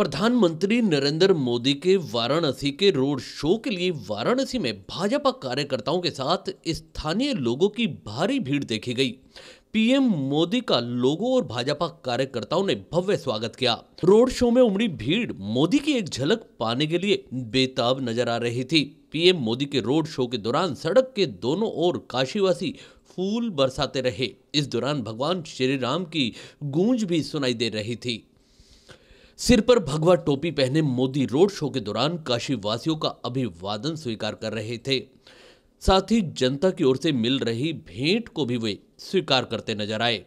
प्रधानमंत्री नरेंद्र मोदी के वाराणसी के रोड शो के लिए वाराणसी में भाजपा कार्यकर्ताओं के साथ स्थानीय लोगों की भारी भीड़ देखी गई पीएम मोदी का लोगों और भाजपा कार्यकर्ताओं ने भव्य स्वागत किया रोड शो में उमड़ी भीड़ मोदी की एक झलक पाने के लिए बेताब नजर आ रही थी पीएम मोदी के रोड शो के दौरान सड़क के दोनों ओर काशीवासी फूल बरसाते रहे इस दौरान भगवान श्री राम की गूंज भी सुनाई दे रही थी सिर पर भगवा टोपी पहने मोदी रोड शो के दौरान काशी वासियों का अभिवादन स्वीकार कर रहे थे साथ ही जनता की ओर से मिल रही भेंट को भी वे स्वीकार करते नजर आए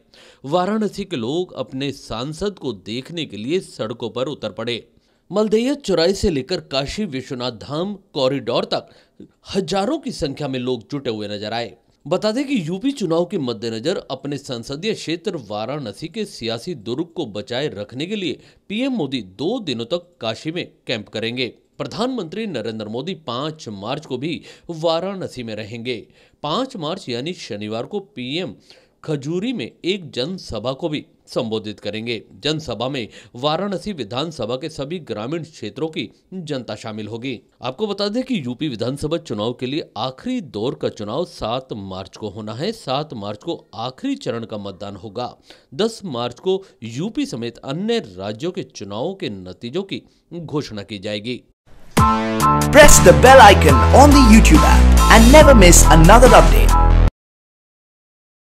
वाराणसी के लोग अपने सांसद को देखने के लिए सड़कों पर उतर पड़े मलदेया चौराहे से लेकर काशी विश्वनाथ धाम कॉरिडोर तक हजारों की संख्या में लोग जुटे हुए नजर आए बता दें कि यूपी चुनाव के मद्देनजर अपने संसदीय क्षेत्र वाराणसी के सियासी दुर्ग को बचाए रखने के लिए पीएम मोदी दो दिनों तक काशी में कैंप करेंगे प्रधानमंत्री नरेंद्र मोदी 5 मार्च को भी वाराणसी में रहेंगे 5 मार्च यानी शनिवार को पीएम खजूरी में एक जनसभा को भी संबोधित करेंगे जनसभा में वाराणसी विधानसभा के सभी ग्रामीण क्षेत्रों की जनता शामिल होगी आपको बता दें कि यूपी विधानसभा चुनाव के लिए आखिरी दौर का चुनाव 7 मार्च को होना है 7 मार्च को आखिरी चरण का मतदान होगा 10 मार्च को यूपी समेत अन्य राज्यों के चुनावों के नतीजों की घोषणा की जाएगी press the bell icon on the YouTube